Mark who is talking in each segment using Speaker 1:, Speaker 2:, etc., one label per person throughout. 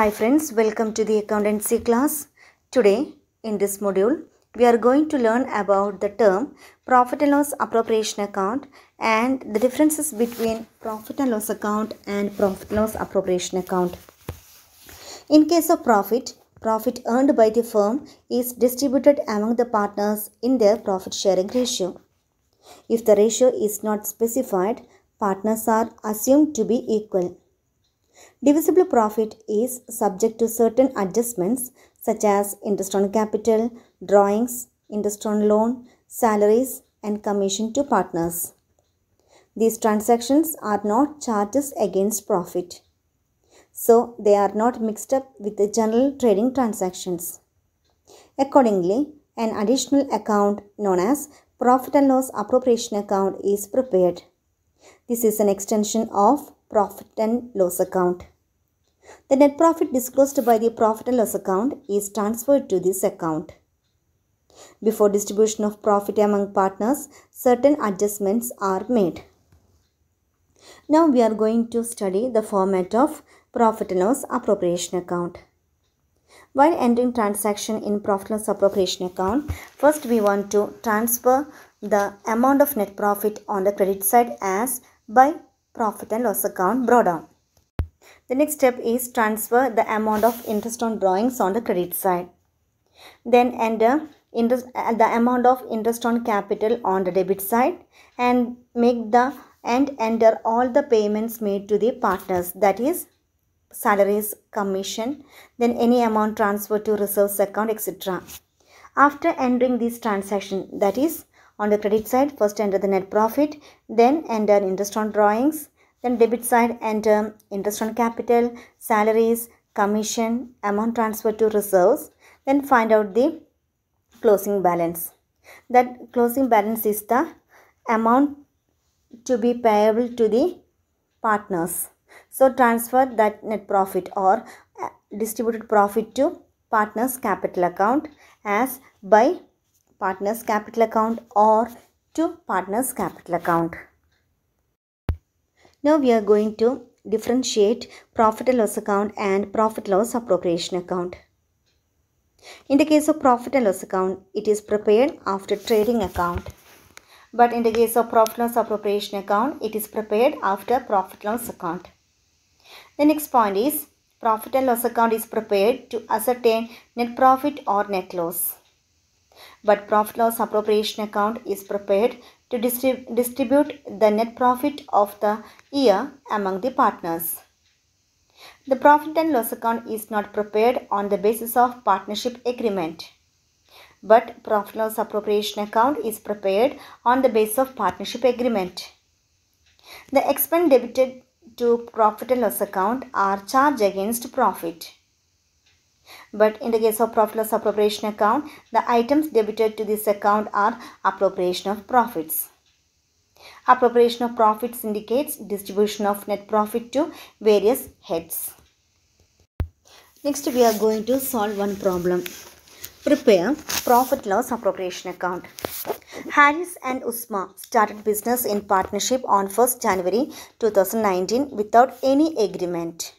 Speaker 1: Hi friends, welcome to the accountancy class. Today in this module, we are going to learn about the term profit and loss appropriation account and the differences between profit and loss account and profit and loss appropriation account. In case of profit, profit earned by the firm is distributed among the partners in their profit sharing ratio. If the ratio is not specified, partners are assumed to be equal. Divisible profit is subject to certain adjustments such as interest on capital, drawings, interest on loan, salaries and commission to partners. These transactions are not charges against profit. So, they are not mixed up with the general trading transactions. Accordingly, an additional account known as Profit and Loss Appropriation Account is prepared. This is an extension of profit and loss account. The net profit disclosed by the profit and loss account is transferred to this account. Before distribution of profit among partners, certain adjustments are made. Now we are going to study the format of profit and loss appropriation account. While entering transaction in profit and loss appropriation account, first we want to transfer the amount of net profit on the credit side as by profit and loss account brought down. The next step is transfer the amount of interest on drawings on the credit side. Then enter uh, interest, uh, the amount of interest on capital on the debit side and make the and enter all the payments made to the partners that is salaries, commission, then any amount transferred to reserves account etc. After entering this transaction that is on the credit side, first enter the net profit, then enter interest on drawings, then debit side enter interest on capital, salaries, commission, amount transferred to reserves, then find out the closing balance. That closing balance is the amount to be payable to the partners. So transfer that net profit or uh, distributed profit to partners capital account as by partner's capital account or to partner's capital account. Now we are going to differentiate profit and loss account and profit loss appropriation account. In the case of profit and loss account, it is prepared after trading account. But in the case of profit loss appropriation account, it is prepared after profit loss account. The next point is profit and loss account is prepared to ascertain net profit or net loss but profit loss appropriation account is prepared to distrib distribute the net profit of the year among the partners. The profit and loss account is not prepared on the basis of partnership agreement, but profit loss appropriation account is prepared on the basis of partnership agreement. The expense debited to profit and loss account are charged against profit. But in the case of profit loss appropriation account, the items debited to this account are appropriation of profits. Appropriation of profits indicates distribution of net profit to various heads. Next, we are going to solve one problem. Prepare profit loss appropriation account. Harris and Usma started business in partnership on 1st January 2019 without any agreement.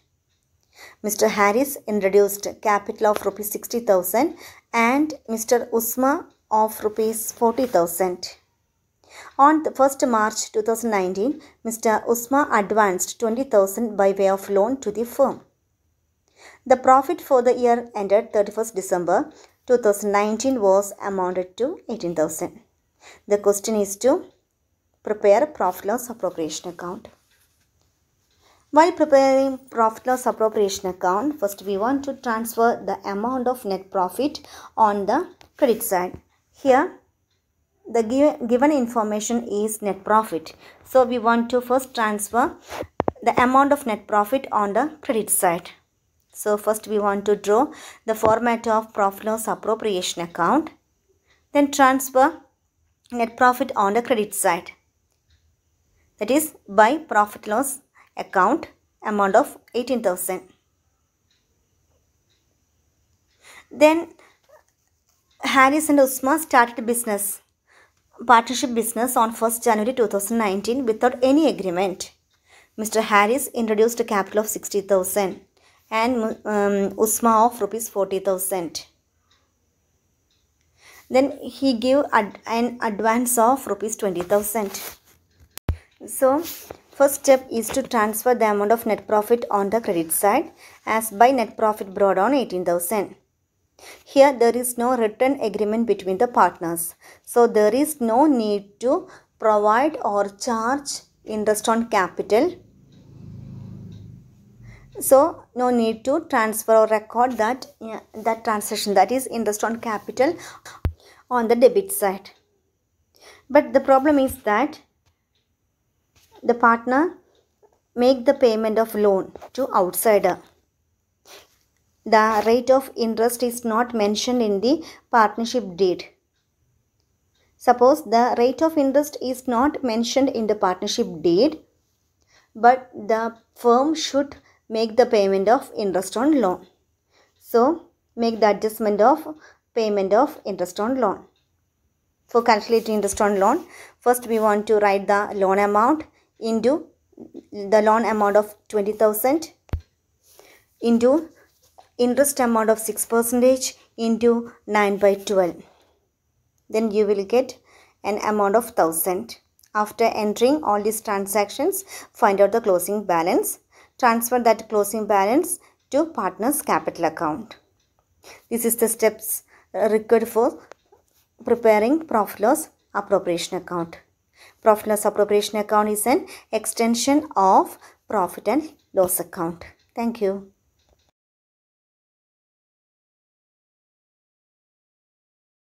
Speaker 1: Mr. Harris introduced capital of rupees 60,000 and Mr. Usma of rupees 40,000. On the 1st March 2019, Mr. Usma advanced 20,000 by way of loan to the firm. The profit for the year ended 31st December 2019 was amounted to 18,000. The question is to prepare profit loss appropriation account. While preparing profit loss appropriation account, first we want to transfer the amount of net profit on the credit side. Here, the given information is net profit. So, we want to first transfer the amount of net profit on the credit side. So, first we want to draw the format of profit loss appropriation account. Then transfer net profit on the credit side. That is by profit loss account amount of 18,000. Then Harris and Usma started business, partnership business on 1st January 2019 without any agreement. Mr. Harris introduced a capital of 60,000 and um, Usma of rupees 40,000. Then he gave ad an advance of rupees 20,000. So First step is to transfer the amount of net profit on the credit side as by net profit brought on 18,000. Here there is no written agreement between the partners. So there is no need to provide or charge interest on capital. So no need to transfer or record that, yeah, that transaction that is interest on capital on the debit side. But the problem is that the partner make the payment of loan to outsider. The rate of interest is not mentioned in the partnership deed. Suppose the rate of interest is not mentioned in the partnership deed, but the firm should make the payment of interest on loan. So, make the adjustment of payment of interest on loan. For calculating interest on loan, first we want to write the loan amount into the loan amount of 20,000 into interest amount of 6 percentage into 9 by 12 then you will get an amount of 1000 after entering all these transactions find out the closing balance transfer that closing balance to partner's capital account this is the steps required for preparing profit loss appropriation account Profit and loss appropriation account is an extension of profit and loss account. Thank you.